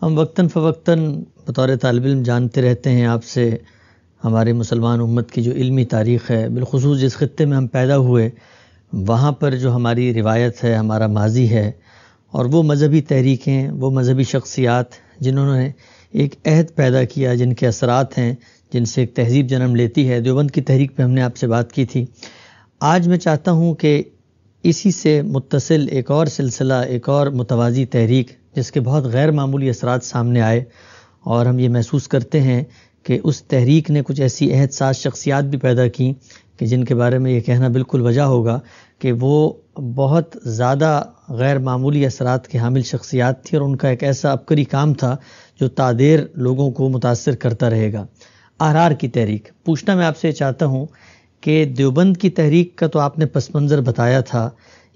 हम वक्ता फ़वक्ता बतौर तालब इम जानते रहते हैं आपसे हमारे मुसलमान उम्मत की जो इल्मी तारीख़ है बिलखसूस जिस ख़त्े में हम पैदा हुए वहाँ पर जो हमारी रिवायत है हमारा माजी है और वो मज़हबी तहरीकें वो मज़हबी शख्सियात जिन्होंने एक अहद पैदा किया जिनके असरात हैं जिनसे एक तहजीब जन्म लेती है देवबंद की तहरीक पर हमने आपसे बात की थी आज मैं चाहता हूँ कि इसी से मुतसिल एक और सिलसिला एक और मुतवाज़ी तहरीक जिसके बहुत गैर मामूली असरा सामने आए और हम ये महसूस करते हैं कि उस तहरीक ने कुछ ऐसी अहद साज शख्सियात भी पैदा की कि जिनके बारे में ये कहना बिल्कुल वजह होगा कि वो बहुत ज़्यादा गैर मामूली असरात के हामिल शख्सियात थी और उनका एक ऐसा अबकरी काम था जो तादेर लोगों को मुतासर करता रहेगा आर आर की तहरीक पूछना मैं आपसे चाहता हूँ कि देवबंद की तहरीक का तो आपने पस मंज़र बताया था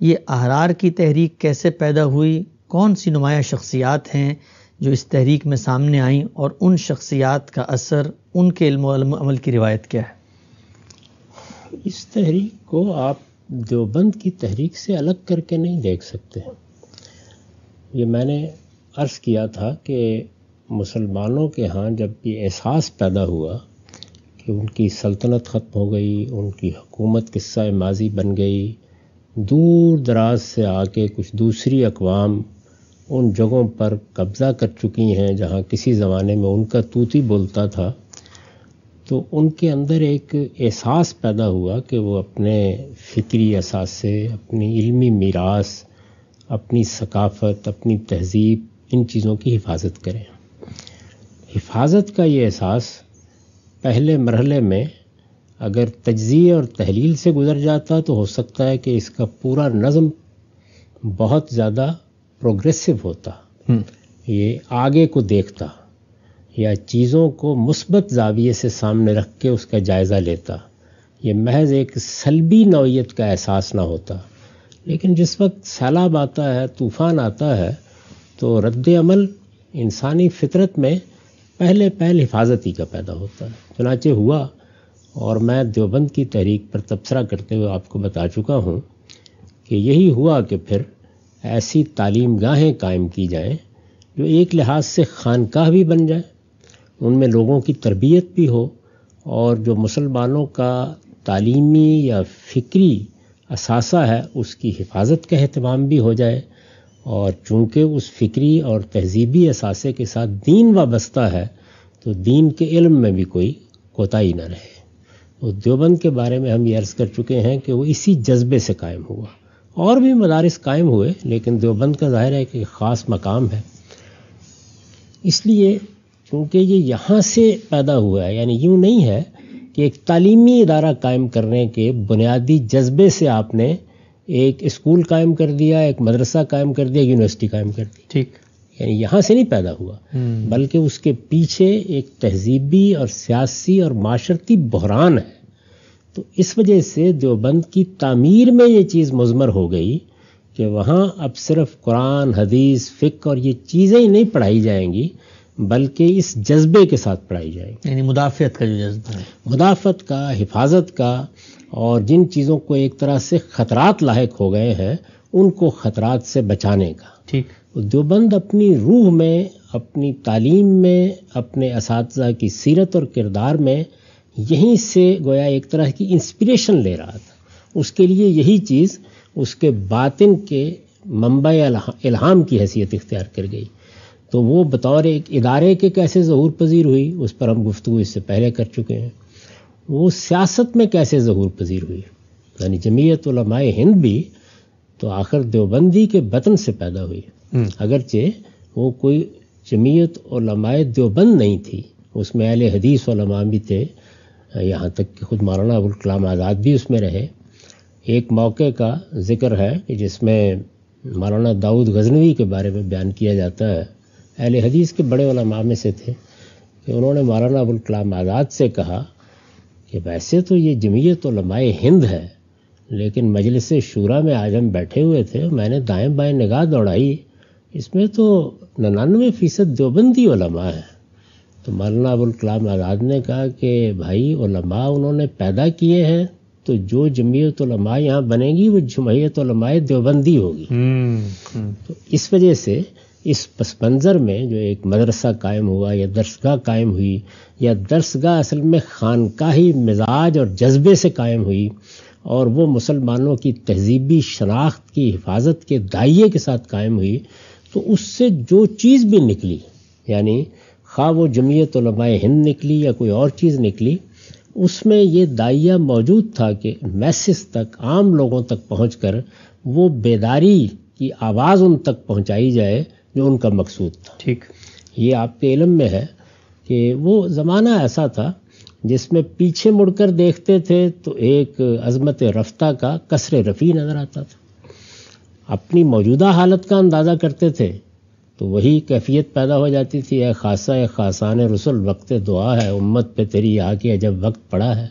ये आहरार की तहरीक कैसे पैदा हुई कौन सी नुमाया शख्सियात हैं जो इस तहरीक में सामने आईं और उन शख्सियात का असर उनके अमल की रिवायत क्या है इस तहरीक को आप देवबंद की तहरीक से अलग करके नहीं देख सकते ये मैंने अर्ज़ किया था कि मुसलमानों के यहाँ जब ये एहसास पैदा हुआ कि उनकी सल्तनत ख़त्म हो गई उनकी हकूमत किस्सा माजी बन गई दूर दराज से आके कुछ दूसरी अकवाम उन जगहों पर कब्ज़ा कर चुकी हैं जहाँ किसी ज़माने में उनका तूती बोलता था तो उनके अंदर एक एहसास पैदा हुआ कि वो अपने फ़िक्री असासे अपनी इल्मी मीरास अपनी सकाफ़त अपनी तहज़ीब इन चीज़ों की हिफाजत करें हिफाजत का ये एहसास पहले मरहले में अगर तजिए और तहलील से गुज़र जाता तो हो सकता है कि इसका पूरा नज़म बहुत ज़्यादा प्रोग्रेसिव होता हम्म। ये आगे को देखता या चीज़ों को मुस्बत जाविये से सामने रख के उसका जायज़ा लेता ये महज एक सलबी नौीयत का एहसास ना होता लेकिन जिस वक्त सैलाब आता है तूफ़ान आता है तो रद्द अमल इंसानी फितरत में पहले पहल हिफाजती का पैदा होता है चुनाचे हुआ और मैं देवबंद की तहरीक पर तबसरा करते हुए आपको बता चुका हूँ कि यही हुआ कि फिर ऐसी तालीम गाहें कायम की जाएं जो एक लिहाज से खानकाह भी बन जाए उनमें लोगों की तरबियत भी हो और जो मुसलमानों का तालीमी या फ़िक्री असासा है उसकी हिफाजत का अहतमाम भी हो जाए और चूँकि उस फिक्री और तहजीबी असासे के साथ दीन वाबस्ता है तो दीन के इल्म में भी कोई कोताही ना रहे तो देवबंद के बारे में हम ये अर्ज़ कर चुके हैं कि वो इसी जज्बे से कायम हुआ और भी मदारस कायम हुए लेकिन देवबंद का ज़ाहिर है कि ख़ास मकाम है इसलिए क्योंकि ये यहाँ से पैदा हुआ है यानी यूँ नहीं है कि एक तालीमी इदारा कायम करने के बुनियादी जज्बे से आपने एक स्कूल कायम कर दिया एक मदरसा कायम कर दिया यूनिवर्सिटी कायम कर दी ठीक यानी यहाँ से नहीं पैदा हुआ हम्म। बल्कि उसके पीछे एक तहजीबी और सियासी और माशरती बहरान है तो इस वजह से देवबंद की तामीर में ये चीज़ मजमर हो गई कि वहाँ अब सिर्फ कुरान हदीस फ़िक और ये चीज़ें ही नहीं पढ़ाई जाएंगी बल्कि इस जज्बे के साथ पढ़ाई जाएगी यानी मुदाफ़त का जो जज्बा है मुदाफ़त का हिफाजत का और जिन चीज़ों को एक तरह से खतरात लायक हो गए हैं उनको खतरात से बचाने का ठीक तो देवबंद अपनी रूह में अपनी तालीम में अपने इस की सीरत और किरदार में यहीं से गोया एक तरह की इंस्पिरेशन ले रहा था उसके लिए यही चीज़ उसके बातिन के मुंबई इल्हाम की हैसियत इख्तियार कर गई तो वो बतौर एक इदारे के कैसे ज़हूर पजीर हुई उस पर हम गुफ्तु इससे पहले कर चुके हैं वो सियासत में कैसे जहूर पजीर हुई यानी जमीयत उलमाए हिंद भी तो आखिर देवबंदी के बतन से पैदा हुई हम्म। अगरचे वो कोई जमीयत उलमाए देवबंद नहीं थी उसमें अहल हदीस उलमा भी थे यहाँ तक कि खुद मौलाना अबुल कलाम आज़ाद भी उसमें रहे एक मौके का जिक्र है कि जिसमें मौलाना दाऊद गजनवी के बारे में बयान किया जाता है अहल हदीस के बड़े उलमा में से थे कि उन्होंने मौलाना अबुल कलाम आज़ाद से कहा कि वैसे तो ये जमीयत लमाए हिंद है लेकिन मजलिस शूरा में आज हम बैठे हुए थे मैंने दाएं बाएं निगाह दौड़ाई इसमें तो नन्ानवे फ़ीसद देवबंदी वलमा है तो मौलाना कलाम आज़ाद ने कहा कि भाई ओलमा उन्होंने पैदा किए हैं तो जो जमीयत ओलमा यहाँ बनेगी वो जमयत लमाए देवबंदी होगी हम्म, हम्म। तो इस वजह से इस पस मंज़र में जो एक मदरसा कायम हुआ या दर्शगाह कायम हुई या दर्शगाह असल में ही मिजाज और जज्बे से कायम हुई और वो मुसलमानों की तहजीबी शनाख्त की हिफाजत के दाइये के साथ कायम हुई तो उससे जो चीज़ भी निकली यानी खा वो जमीयत हिंद निकली या कोई और चीज़ निकली उसमें ये दाइया मौजूद था कि मैसेज तक आम लोगों तक पहुँच कर वो बेदारी की आवाज़ उन तक पहुँचाई जाए जो उनका मकसूद था ठीक ये आपके इलम में है कि वो ज़माना ऐसा था जिसमें पीछे मुड़कर देखते थे तो एक अजमत रफ्ता का कसर रफ़ी नज़र आता था अपनी मौजूदा हालत का अंदाज़ा करते थे तो वही कैफियत पैदा हो जाती थी ए खासा ए खासान रसुल वक्त दुआ है उम्मत पे तेरी आ के जब वक्त पड़ा है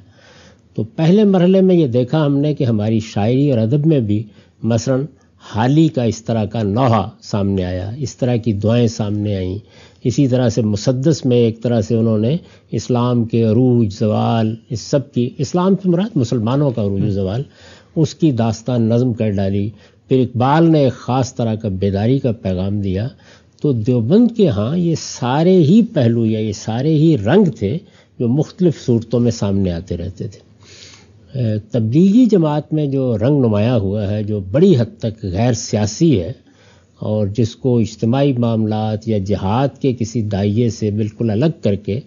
तो पहले मरहले में ये देखा हमने कि हमारी शायरी और अदब में भी मसलन हाली का इस तरह का नौहा सामने आया इस तरह की दुआएं सामने आईं इसी तरह से मुसदस में एक तरह से उन्होंने इस्लाम के अरूज जवाल इस सब की इस्लाम की मुराद मुसलमानों का अरूज हम्म। जवाल उसकी दास्तान नज़म कर डाली फिर इकबाल ने एक ख़ास तरह का बेदारी का पैगाम दिया तो देवबंद के यहाँ ये सारे ही पहलू या ये सारे ही रंग थे जो मुख्तलिफ़ सूरतों में सामने आते रहते थे तब्दीली जमात में जो रंग नुमाया हुआ है जो बड़ी हद तक गैर सियासी है और जिसको इज्तमाही मामला या जहाद के किसी दाइये से बिल्कुल अलग करके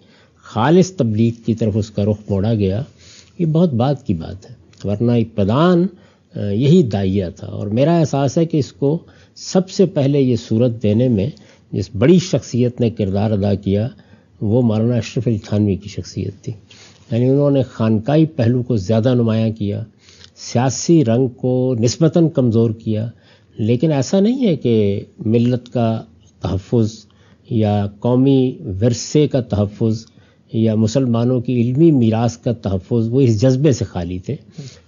खालिस तबलीग की तरफ उसका रुख मोड़ा गया ये बहुत बात की बात है वरना इब्तदान यही दाइया था और मेरा एहसास है कि इसको सबसे पहले ये सूरत देने में जिस बड़ी शख्सियत ने किरदार अदा किया वो मौलाना अशरफ अली थानवी की शख्सियत थी यानी उन्होंने खानकई पहलू को ज़्यादा नुमाया किया सियासी रंग को नस्बता कमज़ोर किया लेकिन ऐसा नहीं है कि मिलत का तहफ़ या कौमी वरसे का तहफ़ या मुसलमानों की इल्मी मीरास का तहफ़ वो इस जज्बे से खाली थे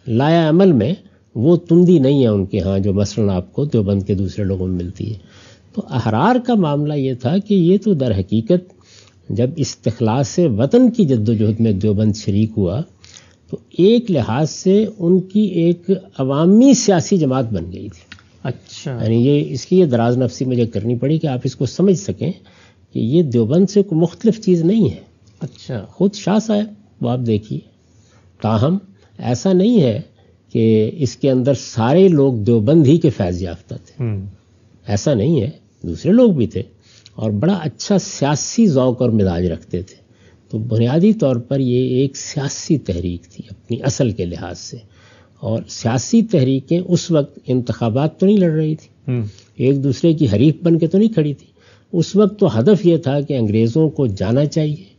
लाया अमल में वो तुंदी नहीं है उनके यहाँ जो मसलन आपको देवबंद के दूसरे लोगों में मिलती है तो अहरार का मामला ये था कि ये तो दर हकीकत जब इस्तलास से वतन की जद्दोजहद में देवबंद शरीक हुआ तो एक लिहाज से उनकी एक अवामी सियासी जमात बन गई थी अच्छा यानी ये इसकी ये दराज नफसी मुझे करनी पड़ी कि आप इसको समझ सकें कि ये देवबंद से कोई मुख्तलिफ चीज़ नहीं है अच्छा खुद शाह साहब आप देखिए ताहम ऐसा नहीं है कि इसके अंदर सारे लोग देवबंद ही के फैज़ याफ्ता थे हम्म। ऐसा नहीं है दूसरे लोग भी थे और बड़ा अच्छा सियासी ओक़ और मिजाज रखते थे तो बुनियादी तौर पर ये एक सियासी तहरीक थी अपनी असल के लिहाज से और सियासी तहरीकें उस वक्त इंतबात तो नहीं लड़ रही थी हम्म। एक दूसरे की हरीफ बन के तो नहीं खड़ी थी उस वक्त तो हदफ ये था कि अंग्रेज़ों को जाना चाहिए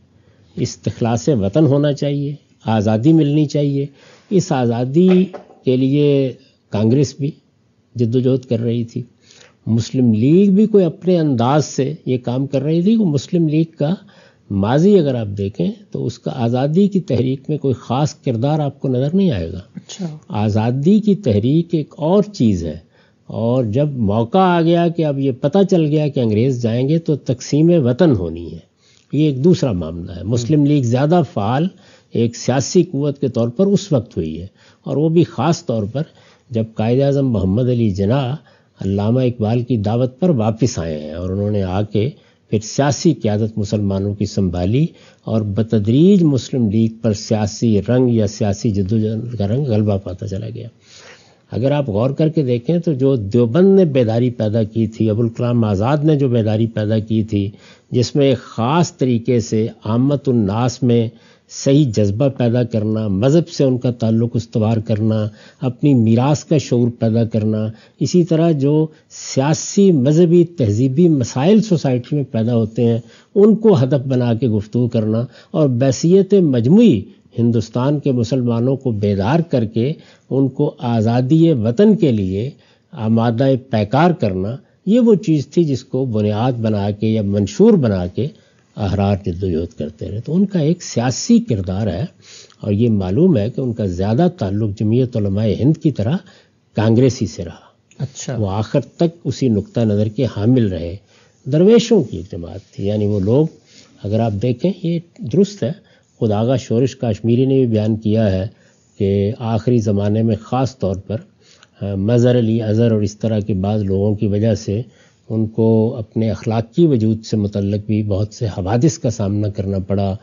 से वतन होना चाहिए आज़ादी मिलनी चाहिए इस आज़ादी के लिए कांग्रेस भी जद्दोजहद कर रही थी मुस्लिम लीग भी कोई अपने अंदाज से ये काम कर रही थी कि मुस्लिम लीग का माजी अगर आप देखें तो उसका आज़ादी की तहरीक में कोई ख़ास किरदार आपको नज़र नहीं आएगा अच्छा आज़ादी की तहरीक एक और चीज़ है और जब मौका आ गया कि अब ये पता चल गया कि अंग्रेज़ जाएंगे तो तकसीम वतन होनी है ये एक दूसरा मामला है मुस्लिम हम्म। लीग ज़्यादा फ़ाल एक सियासी क़वत के तौर पर उस वक्त हुई है और वो भी ख़ास तौर पर जब कायद अजम मोहम्मद अली जना अल्लामा इकबाल की दावत पर वापस आए हैं और उन्होंने आके फिर सियासी क्यादत मुसलमानों की संभाली और बतदरीज मुस्लिम लीग पर सियासी रंग या सियासी जद्दोजहद का रंग गलबा पाता चला गया अगर आप गौर करके देखें तो जो देवबंद ने बेदारी पैदा की थी अबुल कलाम आज़ाद ने जो बेदारी पैदा की थी जिसमें एक ख़ास तरीके से आमतनास में सही जज्बा पैदा करना मज़हब से उनका ताल्लुक उसवार करना अपनी मीरास का शौर पैदा करना इसी तरह जो सियासी मजहबी तहजीबी मसाइल सोसाइटी में पैदा होते हैं उनको हदफ बना के गुफ्तु करना और बैसीत मजमू हिंदुस्तान के मुसलमानों को बेदार करके उनको आज़ादी वतन के लिए आमादा पैकार करना ये वो चीज़ थी जिसको बुनियाद बना के या मंशूर बना के अहरार जद्दोजहद करते रहे तो उनका एक सियासी किरदार है और ये मालूम है कि उनका ज़्यादा ताल्लुक जमीयत हिंद की तरह कांग्रेस ही से रहा अच्छा वो आखिर तक उसी नुक़ नज़र के हामिल रहे दरवेशों की एक जमात थी यानी वो लोग अगर आप देखें ये दुरुस्त है खुद आगा शोरश काश्मीरी ने भी बयान किया है कि आखिरी ज़माने में ख़ास तौर पर मज़र अली अज़र और इस तरह के बाद लोगों की वजह से उनको अपने अखलाकी वजूद से मतलब भी बहुत से हवादिस का सामना करना पड़ा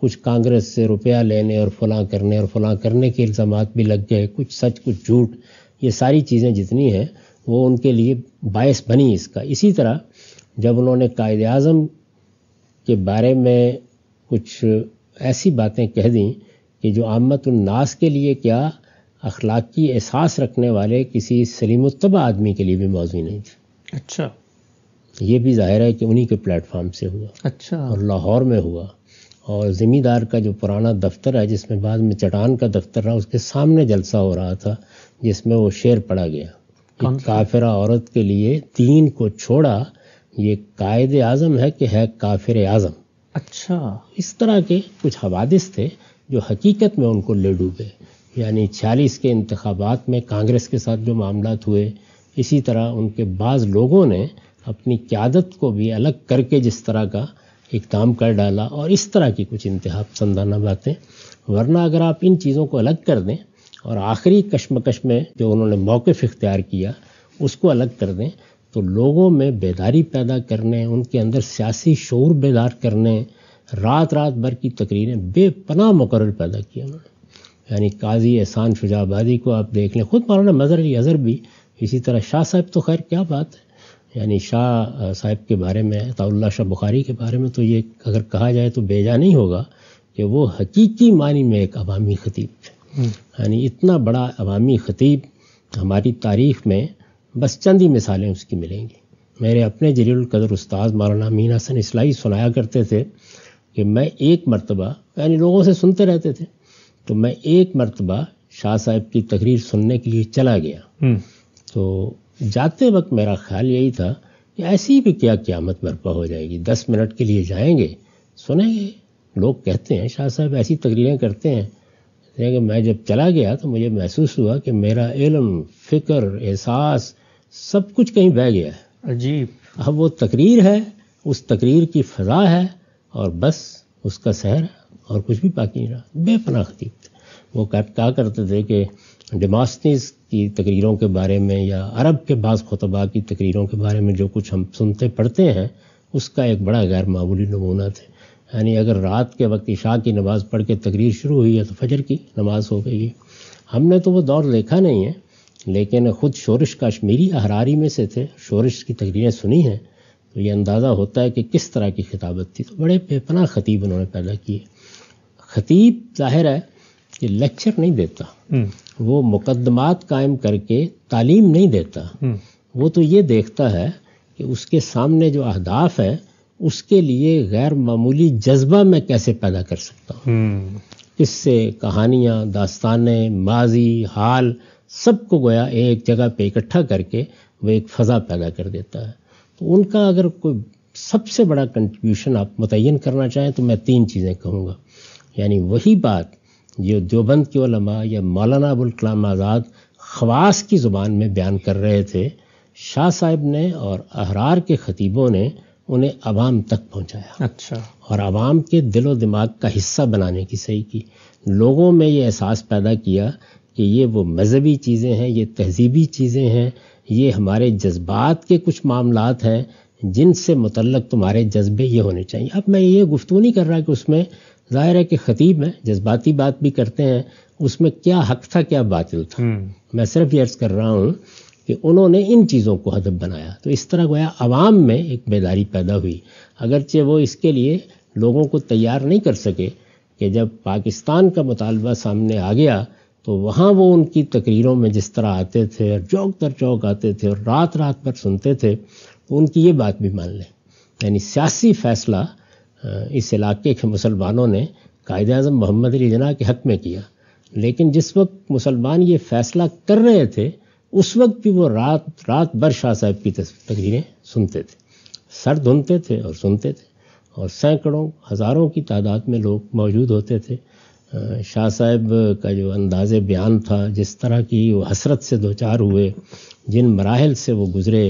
कुछ कांग्रेस से रुपया लेने और फलां करने और फलां करने के इल्ज़ाम भी लग गए कुछ सच कुछ झूठ ये सारी चीज़ें जितनी हैं वो उनके लिए बायस बनी इसका इसी तरह जब उन्होंने कायद अज़म के बारे में कुछ ऐसी बातें कह दी कि जो आमतनास के लिए क्या अखलाकी एहसास रखने वाले किसी सलीमतबा आदमी के लिए भी मौजूद नहीं थी अच्छा ये भी जाहिर है कि उन्हीं के प्लेटफॉर्म से हुआ अच्छा और लाहौर में हुआ और ज़मींदार का जो पुराना दफ्तर है जिसमें बाद में चटान का दफ्तर रहा उसके सामने जलसा हो रहा था जिसमें वो शेर पड़ा गया काफिर औरत के लिए तीन को छोड़ा ये कायद आज़म है कि है काफिर आज़म अच्छा इस तरह के कुछ हवादिस थे जो हकीकत में उनको ले डूबे यानी छियालीस के इंतबात में कांग्रेस के साथ जो मामला हुए इसी तरह उनके बाज़ लोगों ने अपनी क्यादत को भी अलग करके जिस तरह का इकदाम कर डाला और इस तरह की कुछ इंतहा पसंदाना बातें वरना अगर आप इन चीज़ों को अलग कर दें और आखिरी कश्मकश में जो उन्होंने मौक़ इख्तियार किया उसको अलग कर दें तो लोगों में बेदारी पैदा करने उनके अंदर सियासी शोर बेदार करने रात रात भर की तकरीरें बेपना मुकर पैदा किया उन्होंने यानी काजी एहसान शुजाबादी को आप देख लें खुद मौलाना मजहर अजहर भी इसी तरह शाह साहब तो खैर क्या बात है यानी शाह साहब के बारे में ताउल्ला शाह बुखारी के बारे में तो ये अगर कहा जाए तो बेजा नहीं होगा कि वो हकीकी मानी में एक अवामी खतीब थे हम्म। यानी इतना बड़ा अवामी खतीब हमारी तारीख में बस चंद ही मिसालें उसकी मिलेंगी मेरे अपने जलील कदर उस्ताद मौलाना मीन हसन इसलाई सुनाया करते थे कि मैं एक मरतबा यानी लोगों से सुनते रहते थे तो मैं एक मरतबा शाह साहब की तकरीर सुनने के लिए चला गया हम्म। तो जाते वक्त मेरा ख्याल यही था कि ऐसी भी क्या क्यामत बर्पा हो जाएगी दस मिनट के लिए जाएंगे सुनेंगे लोग कहते हैं शाह साहब ऐसी तकरीरें करते हैं कि मैं जब चला गया तो मुझे महसूस हुआ कि मेरा इलम फ़िक्र एहसास सब कुछ कहीं बह गया है जी अब वो तकरीर है उस तकरीर की फ़जा है और बस उसका सहर और कुछ भी बाकी नहीं रहा बेपनाह खतीब वो क्या करते थे कि डिमास्टिस की तकरीरों के बारे में या अरब के बाद खुतबा की तकरीरों के बारे में जो कुछ हम सुनते पढ़ते हैं उसका एक बड़ा गैर मामूली नमूना थे यानी अगर रात के वक्त इशा की नमाज़ पढ़ के तकरीर शुरू हुई है तो फजर की नमाज़ हो गई है हमने तो वो दौर देखा नहीं है लेकिन ख़ुद शोरश कश्मीरी अहरारी में से थे शोरश की तकरीरें सुनी हैं तो ये अंदाज़ा होता है कि किस तरह की खिताबत थी तो बड़े बेपना ख़तीब उन्होंने पैदा किए ख़तीब जाहिर है कि लेक्चर नहीं देता हम्म। वो मुकदमात कायम करके तालीम नहीं देता हम्म। वो तो ये देखता है कि उसके सामने जो अहदाफ है उसके लिए गैर मामूली जज्बा मैं कैसे पैदा कर सकता हूँ हम्म। इससे कहानियाँ दास्तानें माजी हाल सबको गोया एक जगह पे इकट्ठा करके वो एक फ़ज़ा पैदा कर देता है तो उनका अगर कोई सबसे बड़ा कंट्रीब्यूशन आप मुतन करना चाहें तो मैं तीन चीज़ें कहूँगा यानी वही बात ये देवबंद के ओलमा या मौलाना अबुल कलाम आज़ाद खवास की ज़ुबान में बयान कर रहे थे शाह साहब ने और अहरार के खतीबों ने उन्हें आवाम तक पहुंचाया अच्छा और आवाम के दिलो दिमाग का हिस्सा बनाने की सही की लोगों में ये एहसास पैदा किया कि ये वो मजहबी चीज़ें हैं ये तहजीबी चीज़ें हैं ये हमारे जज्बात के कुछ मामलात हैं जिनसे मुतलक तुम्हारे जज्बे ये होने चाहिए अब मैं ये गुफ्तु नहीं कर रहा कि उसमें ज़ाहिर है कि ख़तीब है जज्बाती बात भी करते हैं उसमें क्या हक था क्या बातिल था हम्म। मैं सिर्फ ये अर्ज़ कर रहा हूँ कि उन्होंने इन चीज़ों को हदब बनाया तो इस तरह गोया आवाम में एक बेदारी पैदा हुई अगरचे वो इसके लिए लोगों को तैयार नहीं कर सके कि जब पाकिस्तान का मुतालबा सामने आ गया तो वहाँ वो उनकी तकरीरों में जिस तरह आते थे और चौक दर चौक आते थे और रात रात पर सुनते थे तो उनकी ये बात भी मान लें यानी सियासी फ़ैसला इस इलाके के मुसलमानों ने कायद अजम मोहम्मद अली जना के हक में किया लेकिन जिस वक्त मुसलमान ये फैसला कर रहे थे उस वक्त भी वो रात रात भर शाह साहब की तकरीरें सुनते थे सर धुनते थे और सुनते थे और सैकड़ों हज़ारों की तादाद में लोग मौजूद होते थे शाह साहब का जो अंदाज बयान था जिस तरह की वो हसरत से दो चार हुए जिन मराहल से वो गुज़रे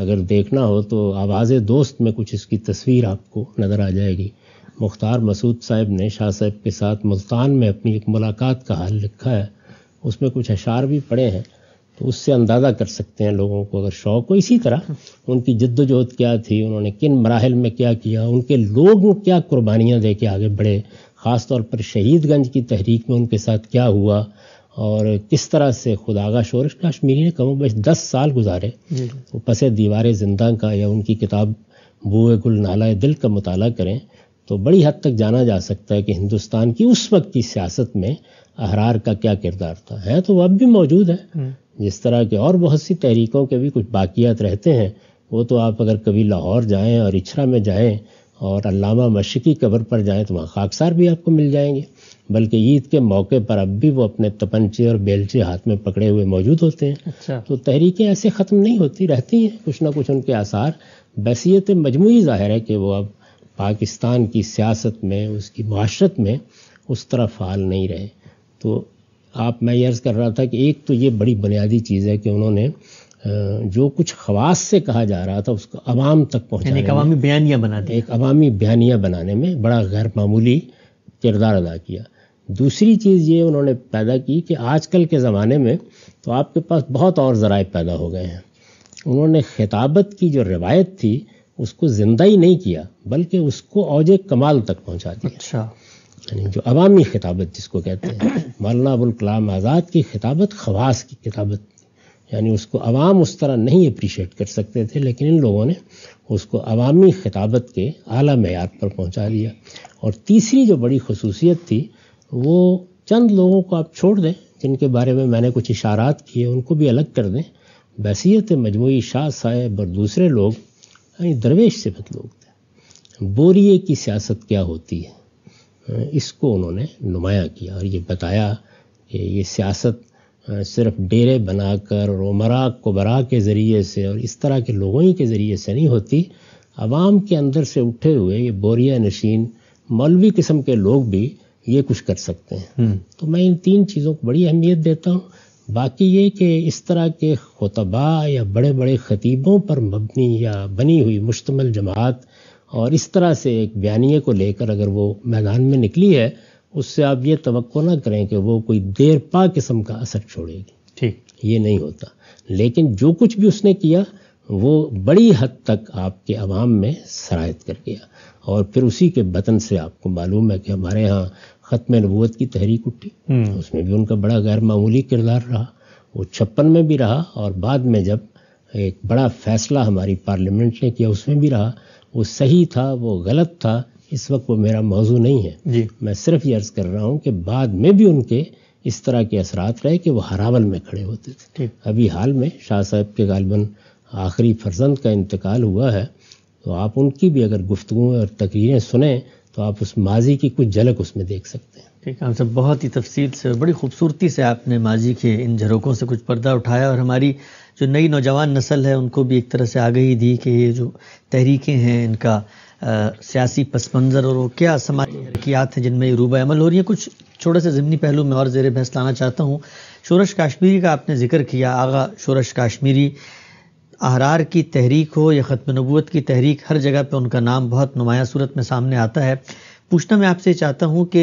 अगर देखना हो तो आवाज़ दोस्त में कुछ इसकी तस्वीर आपको नज़र आ जाएगी मुख्तार मसूद साहब ने शाह साहब के साथ मुल्तान में अपनी एक मुलाकात का हाल लिखा है उसमें कुछ अशार भी पड़े हैं तो उससे अंदाज़ा कर सकते हैं लोगों को अगर शौक़ हो इसी तरह उनकी जद्दोजहद क्या थी उन्होंने किन मराहल में क्या किया उनके लोग क्या कुर्बानियाँ दे के आगे बढ़े ख़ास तौर पर शहीदगंज की तहरीक में उनके साथ क्या हुआ और किस तरह से खुदागा शोरश कश्मीरी ने कम बस दस साल गुजारे वो पस दीवार जिंदा का या उनकी किताब बुए गुल नाला दिल का मताल करें तो बड़ी हद तक जाना जा सकता है कि हिंदुस्तान की उस वक्त की सियासत में अहरार का क्या किरदार था है तो वह अब भी मौजूद है हम्म। जिस तरह के और बहुत सी तहरीकों के भी कुछ बाकियात रहते हैं वो तो आप अगर कभी लाहौर जाएँ और इछरा में जाएँ और अलामा मशक़ी कबर पर जाएँ तो वहाँ खाकसार भी आपको मिल जाएंगे बल्कि ईद के मौके पर अब भी वो अपने तपंचे और बेलचे हाथ में पकड़े हुए मौजूद होते हैं अच्छा। तो तहरीकें ऐसे ख़त्म नहीं होती रहती हैं कुछ ना कुछ उनके आसार बैसीत मजमू ज़ाहिर है कि वो अब पाकिस्तान की सियासत में उसकी माशरत में उस तरह फ़ाल नहीं रहे तो आप मैं यर्ज कर रहा था कि एक तो ये बड़ी बुनियादी चीज़ है कि उन्होंने जो कुछ खवास से कहा जा रहा था उसको अवाम तक पहुँचा एक अवामी बयानिया बना दिया एक अवामी बयानिया बनाने में बड़ा गैर मामूली किरदार अदा किया दूसरी चीज़ ये उन्होंने पैदा की कि आजकल के ज़माने में तो आपके पास बहुत और ज़राए पैदा हो गए हैं उन्होंने खिताबत की जो रिवायत थी उसको ज़िंदा ही नहीं किया बल्कि उसको औज कमाल तक पहुँचा दिया अच्छा यानी जो अवामी खिताबत जिसको कहते हैं मौलाना अबुल कलाम आज़ाद की खिताबत खवास की खिताबत यानी उसको अवाम उस तरह नहीं अप्रिशिएट कर सकते थे लेकिन इन लोगों ने उसको अवामी खिताबत के अली मैार पर पहुंचा लिया और तीसरी जो बड़ी खसूसियत थी वो चंद लोगों को आप छोड़ दें जिनके बारे में मैंने कुछ इशारात किए उनको भी अलग कर दें बसीत मजमू शाह साहेब और दूसरे लोग यानी दरवेश मत लोग थे बोरिए की सियासत क्या होती है इसको उन्होंने नुमाया किया और ये बताया कि ये सियासत सिर्फ डेरे बनाकर और उमरा बरा के ज़रिए से और इस तरह के लोगों ही के ज़रिए से नहीं होती आवाम के अंदर से उठे हुए ये बोरिया नशीन मौलवी किस्म के लोग भी ये कुछ कर सकते हैं हम्म। तो मैं इन तीन चीज़ों को बड़ी अहमियत देता हूँ बाकी ये कि इस तरह के खुतबा या बड़े बड़े खतीबों पर मबनी या बनी हुई मुश्तमल जमात और इस तरह से एक बयानिए को लेकर अगर वो मैदान में निकली है उससे आप ये तो ना करें कि वो कोई देर पा किस्म का असर छोड़ेगी ठीक ये नहीं होता लेकिन जो कुछ भी उसने किया वो बड़ी हद तक आपके अवाम में शरात कर गया और फिर उसी के बतन से आपको मालूम है कि हमारे यहाँ ख़त्म नबूत की तहरीक उठी हम्म। उसमें भी उनका बड़ा गैर मामूली किरदार रहा वो छप्पन में भी रहा और बाद में जब एक बड़ा फैसला हमारी पार्लियामेंट ने किया उसमें भी रहा वो सही था वो गलत था इस वक्त वो मेरा मौजू नहीं है मैं सिर्फ ये अर्ज़ कर रहा हूँ कि बाद में भी उनके इस तरह के असरात रहे कि वो हरावल में खड़े होते थे अभी हाल में शाह साहब के गालबन आखिरी फर्जंद का इंतकाल हुआ है तो आप उनकी भी अगर गुफ्तु और तकरीरें सुने तो आप उस माजी की कुछ झलक उसमें देख सकते हैं ठीक है हम सब बहुत ही तफसील से बड़ी खूबसूरती से आपने माजी के इन झरोकों से कुछ पर्दा उठाया और हमारी जो नई नौजवान नस्ल है उनको भी एक तरह से आगही दी कि ये जो तहरीकें हैं इनका आ, सियासी पस मंज़र और वो क्या समाजी हरकियात हैं जिनमें ये रूबा अमल हो रही है कुछ छोटे से ज़मनी पहलू में और जेर बहस लाना चाहता हूँ शोरश काश्मीरी का आपने जिक्र किया आगा शोरश काश्मीरी आहरार की तहरीक हो या ख़त्म नबूत की तहरीक हर जगह पे उनका नाम बहुत नुमाया सूरत में सामने आता है पूछना मैं आपसे चाहता हूँ कि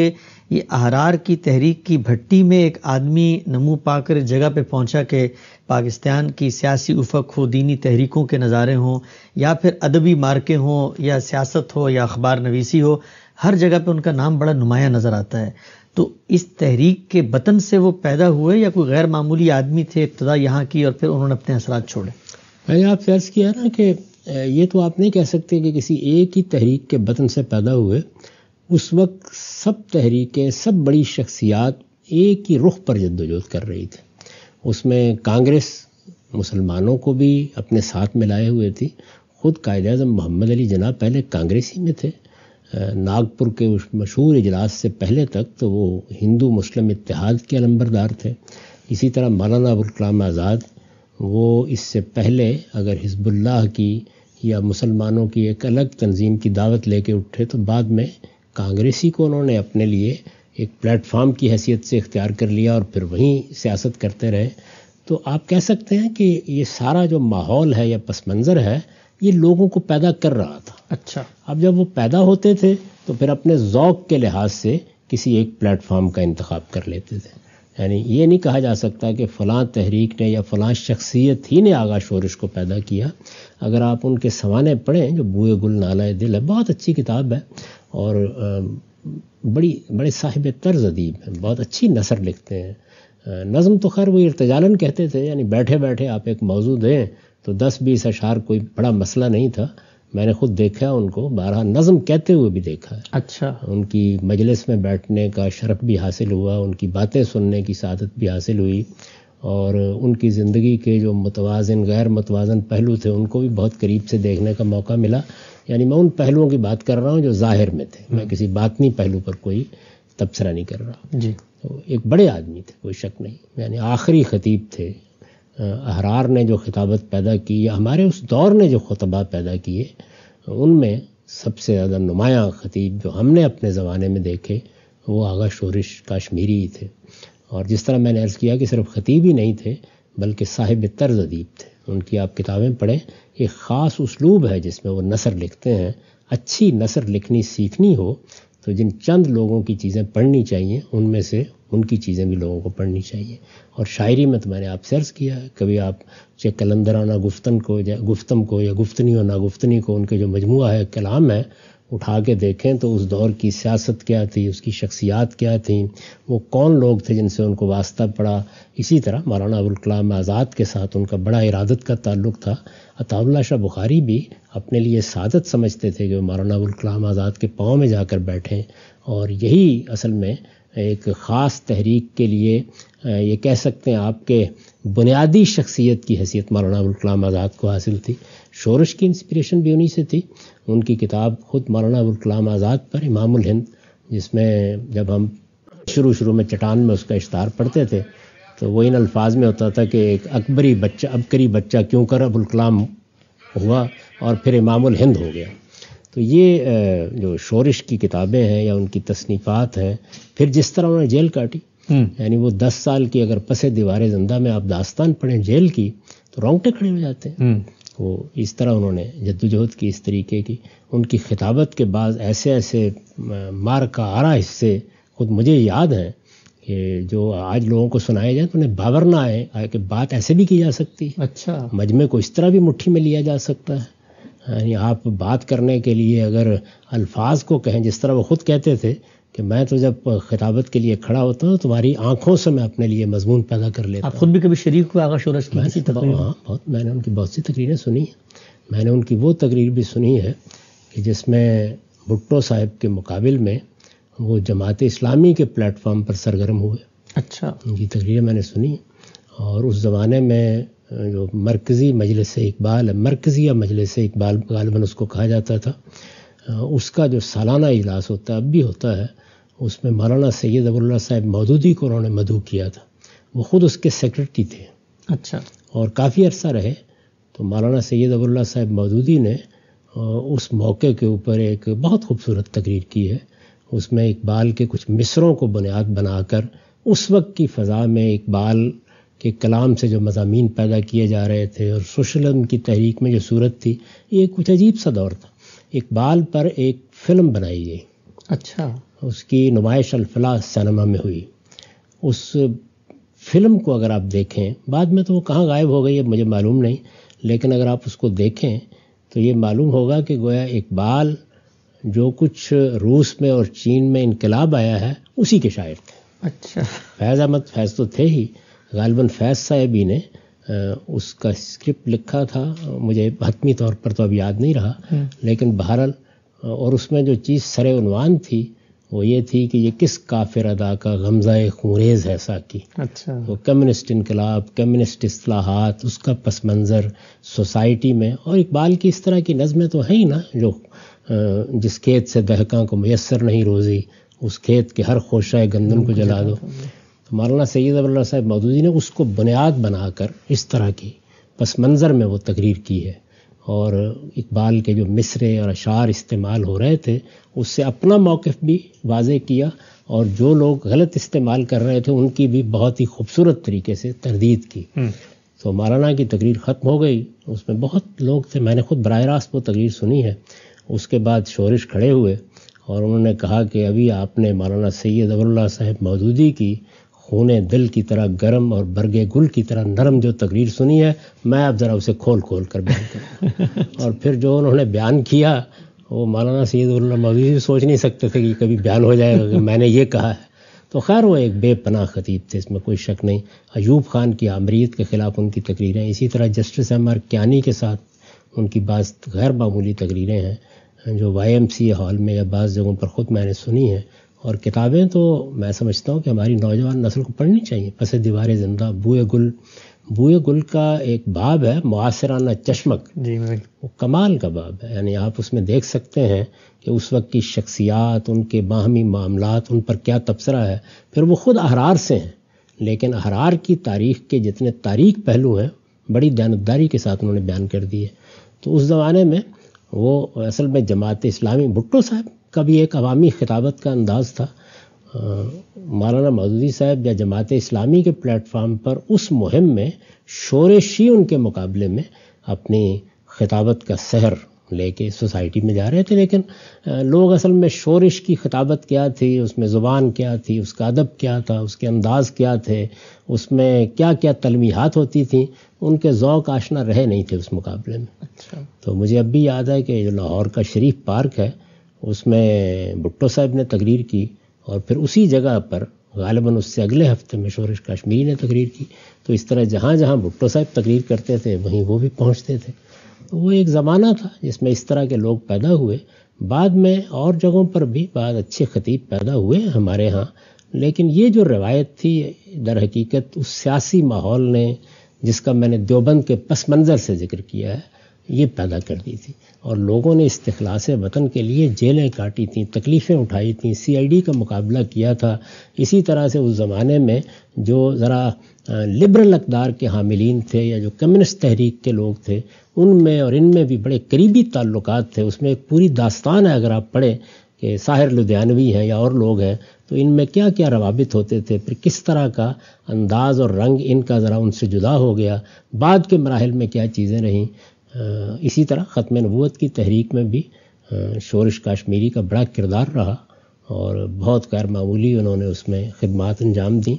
ये आहरार की तहरीक की भट्टी में एक आदमी नमू पाकर जगह पे पहुँचा के पाकिस्तान की सियासी उफक हो दीनी तहरीकों के नज़ारे हों या फिर अदबी मार्के हों या सियासत हो या अखबार नवीसी हो हर जगह पे उनका नाम बड़ा नुमाया नज़र आता है तो इस तहरीक के बतन से वो पैदा हुए या कोई गैर मामूली आदमी थे इब्तदा यहाँ की और फिर उन्होंने अपने असरात छोड़े मैंने आपसे अर्ज़ किया ना कि ये तो आप नहीं कह सकते कि किसी एक ही तहरीक के बतन से पैदा हुए उस वक्त सब तहरीकें सब बड़ी शख्सियात एक ही रुख पर जद्दोजहद कर रही थी उसमें कांग्रेस मुसलमानों को भी अपने साथ मिलाए हुए थी ख़ुद कायद अजम मोहम्मद अली जना पहले कांग्रेस ही में थे नागपुर के उस मशहूर इजलास से पहले तक तो वो हिंदू मुस्लिम इतिहाद के अलम्बरदार थे इसी तरह मौलाना अबुल कलाम आज़ाद वो इससे पहले अगर हिजबुल्लाह की या मुसलमानों की एक अलग तंजीम की दावत लेके उठे तो बाद में कांग्रेसी को उन्होंने अपने लिए एक प्लेटफार्म की हैसियत से इख्तियार कर लिया और फिर वहीं सियासत करते रहे तो आप कह सकते हैं कि ये सारा जो माहौल है या पस मंज़र है ये लोगों को पैदा कर रहा था अच्छा अब जब वो पैदा होते थे तो फिर अपने ज़ौक के लिहाज से किसी एक प्लेटफार्म का इंतखब कर लेते थे यानी ये नहीं कहा जा सकता कि फ़लाँ तहरीक ने या फ़लाँ शख्सियत ही ने आगा शोरश को पैदा किया अगर आप उनके सवाने पढ़ें जो बुए गुल नाला दिल है बहुत अच्छी किताब है और बड़ी बड़े साहिब तर्ज अदीब हैं बहुत अच्छी नसर लिखते हैं नज़म तो खैर वो इर्तजालन कहते थे यानी बैठे बैठे आप एक मौजू दें तो दस बीस अशार कोई बड़ा मसला नहीं था मैंने खुद देखा उनको बारह नज़म कहते हुए भी देखा है अच्छा उनकी मजलिस में बैठने का शरफ भी हासिल हुआ उनकी बातें सुनने की सादत भी हासिल हुई और उनकी ज़िंदगी के जो मतवाजन गैर मतवाजन पहलू थे उनको भी बहुत करीब से देखने का मौका मिला यानी मैं उन पहलुओं की बात कर रहा हूँ जो ज़ाहिर में थे मैं हम्म। किसी बातनी पहलू पर कोई तबसरा नहीं कर रहा जी तो एक बड़े आदमी थे कोई शक नहीं यानी आखिरी खतीब थे अहरार ने जो खिताबत पैदा की या हमारे उस दौर ने जो खुतबा पैदा किए उनमें सबसे ज़्यादा नुमायाँ खतीब जो हमने अपने ज़माने में देखे वो आगा शोरिश काश्मीरी ही थे और जिस तरह मैंने अर्ज़ किया कि सिर्फ खतीब ही नहीं थे बल्कि साहिब तर्ज अदीब थे उनकी आप किताबें पढ़ें एक ख़ास उसलूब है जिसमें वो नसर लिखते हैं अच्छी नसर लिखनी सीखनी हो तो जिन चंद लोगों की चीज़ें पढ़नी चाहिए उनमें से उनकी चीज़ें भी लोगों को पढ़नी चाहिए और शायरी में तो मैंने आपसे अर्ज़ किया है कभी आप चाहे कलंदराना गुफ्तन को या गुफ्तम को या गुफ्तनी और नागुफ्तनी को उनके जो मजमू है कलाम है उठा के देखें तो उस दौर की सियासत क्या थी उसकी शख्सियात क्या थी वो कौन लोग थे जिनसे उनको वास्ता पड़ा इसी तरह मौलाना कलाम आज़ाद के साथ उनका बड़ा इरादत का ताल्लुक था अताउल्ला शाह बुखारी भी अपने लिए सादत समझते थे कि मौलाना कलाम आज़ाद के पाँव में जाकर बैठें और यही असल में एक ख़ास तहरीक के लिए ये कह सकते हैं आपके बुनियादी शख्सियत की हैसियत मौलाना अबुलकलाम आज़ाद को हासिल थी शोरश की इंस्पिरेशन भी उन्हीं से थी उनकी किताब ख़ुद मौलाना अबुलकलाम आज़ाद पर इमाम हिंद जिसमें जब हम शुरू शुरू में चटान में उसका इश्तार पढ़ते थे तो वो इन अल्फाज में होता था कि एक अकबरी बच्चा अबकरी बच्चा क्यों कर अबुल कलाम हुआ और फिर इमाम हिंद हो गया तो ये जो शोरिश की किताबें हैं या उनकी तसनीफ़ात हैं फिर जिस तरह उन्होंने जेल काटी हम्म। यानी वो दस साल की अगर पसे दीवार जिंदा में आप दास्तान पढ़ें जेल की तो रोंगटे खड़े हो जाते हैं हम्म। वो इस तरह उन्होंने जद्दोजहद की इस तरीके की उनकी खिताबत के बाद ऐसे ऐसे मार का आरा हिस्से खुद मुझे याद हैं कि जो आज लोगों को सुनाया जाए तो उन्हें बावर ना आए कि बात ऐसे भी की जा सकती है अच्छा मजमे को इस तरह भी मुट्ठी में लिया जा सकता है यानी आप बात करने के लिए अगर अल्फाज को कहें जिस तरह वो ख़ुद कहते थे कि मैं तो जब खिताबत के लिए खड़ा होता हूँ तुम्हारी आंखों से मैं अपने लिए मजमून पैदा कर लेता आप खुद भी कभी शरीक हुआ आगा शोरस की मैंने हाँ बहुत मैंने उनकी बहुत सी तकरीरें सुनी हैं मैंने उनकी वो तकरीर भी सुनी है कि जिसमें भुट्टो साहब के मुकाबले में वो जमात इस्लामी के प्लेटफॉर्म पर सरगर्म हुए अच्छा उनकी तकरीरें मैंने सुनी और उस ज़माने में जो मरकज़ी मजलिस इकबाल है मरकज़िया मजलिस इकबाल गालबन उसको कहा जाता था उसका जो सालाना इजलास होता है अब भी होता है उसमें मौलाना सैद अबुल्ला साहब मौदूदी को उन्होंने मधु किया था वो ख़ुद उसके सेक्रेटरी थे अच्छा और काफ़ी अरसा रहे तो मौलाना सैद अबुल्ला साहब मौदूदी ने उस मौके के ऊपर एक बहुत खूबसूरत तकरीर की है उसमें इकबाल के कुछ मिसरों को बुनियाद बनाकर उस वक्त की फ़ज़ा में इकबाल कि कलाम से जो मजामी पैदा किए जा रहे थे और सोशलिज्म की तहरीक में जो सूरत थी ये कुछ अजीब सा दौर था इकबाल पर एक फ़िल्म बनाई गई अच्छा उसकी नुमाइश अलफला सिनेमा में हुई उस फिल्म को अगर आप देखें बाद में तो वो कहाँ गायब हो गई है मुझे मालूम नहीं लेकिन अगर आप उसको देखें तो ये मालूम होगा कि गोया इकबाल जो कुछ रूस में और चीन में इनकलाब आया है उसी के शायर थे अच्छा फैज़ अहमद फैज़ तो थे ही गालबन फैज साहेबी ने उसका स्क्रिप्ट लिखा था मुझे हतमी तौर पर तो अब याद नहीं रहा हम्म। लेकिन बहरहाल और उसमें जो चीज़ सरेवान थी वो ये थी कि ये किस काफिर अदा का गमज़ा खूरेज़ है साकी अच्छा वो कम्युनिस्ट इनकलाब कम्युनिस्ट असलाहत उसका पस मंज़र सोसाइटी में और इकबाल की इस तरह की नज़में तो हैं ही ना जो जिस खेत से दहका को मैसर नहीं रोज़ी उस खेत के हर खोशा गंदम को हम्म, जला दो मौलाना सैद अबुल्ला साहब मौदूदी ने उसको बुनियाद बनाकर इस तरह की पस मंज़र में वो तकरीर की है और इकबाल के जो मिसरे और अशार इस्तेमाल हो रहे थे उससे अपना मौक़ भी वाज किया और जो लोग गलत इस्तेमाल कर रहे थे उनकी भी बहुत ही खूबसूरत तरीके से तरदीद की हम्म। तो मौलाना की तकरीर ख़त्म हो गई उसमें बहुत लोग थे मैंने खुद बर रास्त वो तकरीर सुनी है उसके बाद शोरिश खड़े हुए और उन्होंने कहा कि अभी आपने मौलाना सैद अबुल्ला साहेब मौदूदी की खूने दिल की तरह गर्म और बरगे गुल की तरह नरम जो तकरीर सुनी है मैं अब ज़रा उसे खोल खोल कर बयान करूँ और फिर जो उन्होंने बयान किया वो मौलाना सैद भी सोच नहीं सकते थे कि कभी बयान हो जाएगा कि मैंने ये कहा है तो खैर वो एक बेपनाह खतीब थे इसमें कोई शक नहीं अयूब खान की आमरीत के ख़िलाफ़ उनकी तकरीरें इसी तरह जस्टिस एम आर क्यानी के साथ उनकी बाज़ गैर मामूली तकरीरें हैं जो वाई एम सी हॉल में या बाज़ जगहों पर ख़ुद मैंने सुनी हैं और किताबें तो मैं समझता हूँ कि हमारी नौजवान नस्ल को पढ़नी चाहिए पस दीवार जिंदा बूए गुल बूए गुल का एक बाब है मुआसराना चश्मक जी वो कमाल का बाब है यानी आप उसमें देख सकते हैं कि उस वक्त की शख्सियात उनके बाहमी मामला उन पर क्या तबसरा है फिर वो ख़ुद अहरार से हैं लेकिन अहरार की तारीख के जितने तारीख पहलू हैं बड़ी दयानतदारी के साथ उन्होंने बयान कर दिए तो उस ज़माने में वो असल में जमात इस्लामी भुट्टो साहब का भी एक अवामी खिताबत का अंदाज़ था मौलाना मदूदी साहब या जमात इस्लामी के प्लेटफार्म पर उस मुहिम में शोर शी उनके मुकाबले में अपनी खिताबत का सहर लेके सोसाइटी में जा रहे थे लेकिन लोग असल में शोरिश की खिताबत क्या थी उसमें ज़ुबान क्या थी उसका अदब क्या था उसके अंदाज़ क्या थे उसमें क्या क्या तलमीहत होती थी उनके ओक़ आशना रहे नहीं थे उस मुकाबले में अच्छा। तो मुझे अब भी याद है कि जो लाहौर का शरीफ पार्क है उसमें भुट्टो साहब ने तकरीर की और फिर उसी जगह पर गालिबा उससे अगले हफ्ते में शोरश कश्मीरी ने तकरीर की तो इस तरह जहाँ जहाँ भुट्टो साहब तकरीर करते थे वहीं वो भी पहुँचते थे तो वो एक ज़माना था जिसमें इस तरह के लोग पैदा हुए बाद में और जगहों पर भी बाद अच्छे खतीब पैदा हुए हमारे यहाँ लेकिन ये जो रवायत थी दर हकीकत उस सियासी माहौल ने जिसका मैंने देवबंद के पस मंज़र से जिक्र किया है ये पैदा कर दी थी और लोगों ने इस्तलास वतन के लिए जेलें काटी थीं तकलीफ़ें उठाई थीं सीआईडी का मुकाबला किया था इसी तरह से उस ज़माने में जो ज़रा लिबरल अकदार के हामिलीन थे या जो कम्युनिस्ट तहरीक के लोग थे उनमें और इनमें भी बड़े करीबी ताल्लुक थे उसमें एक पूरी दास्तान है अगर आप पढ़ें कि साहिर लुधियानवी हैं या और लोग हैं तो इनमें क्या क्या रवाबित होते थे फिर किस तरह का अंदाज़ और रंग इनका ज़रा उनसे जुदा हो गया बाद के मराहल में क्या चीज़ें रहीं इसी तरह ख़त्म नबूत की तहरीक में भी शोरश काश्मीरी का बड़ा किरदार रहा और बहुत गैर मामूली उन्होंने उसमें खदमात अंजाम दी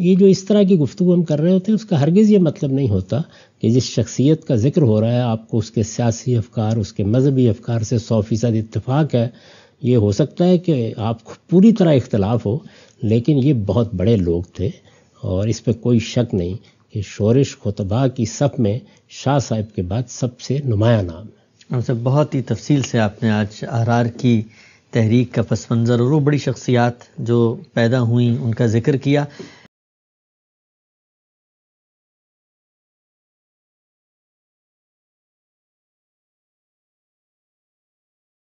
ये जो इस तरह की गुफ्तु हम कर रहे होते हैं उसका हरगज़ ये मतलब नहीं होता कि जिस शख्सियत का जिक्र हो रहा है आपको उसके सियासी अफकार उसके मजहबी अफकार से सौ फ़ीसद इतफाक़ है ये हो सकता है कि आपको पूरी तरह इख्तलाफ हो लेकिन ये बहुत बड़े लोग थे और इस पर कोई शक नहीं कि शोरिश खुतबा की सब में शाह साहब के बाद सबसे नुमाया नाम है सब बहुत ही तफसील से आपने आज आरार की तहरीक का पस मंज़र और वो बड़ी शख्सियात जो पैदा हुई उनका जिक्र किया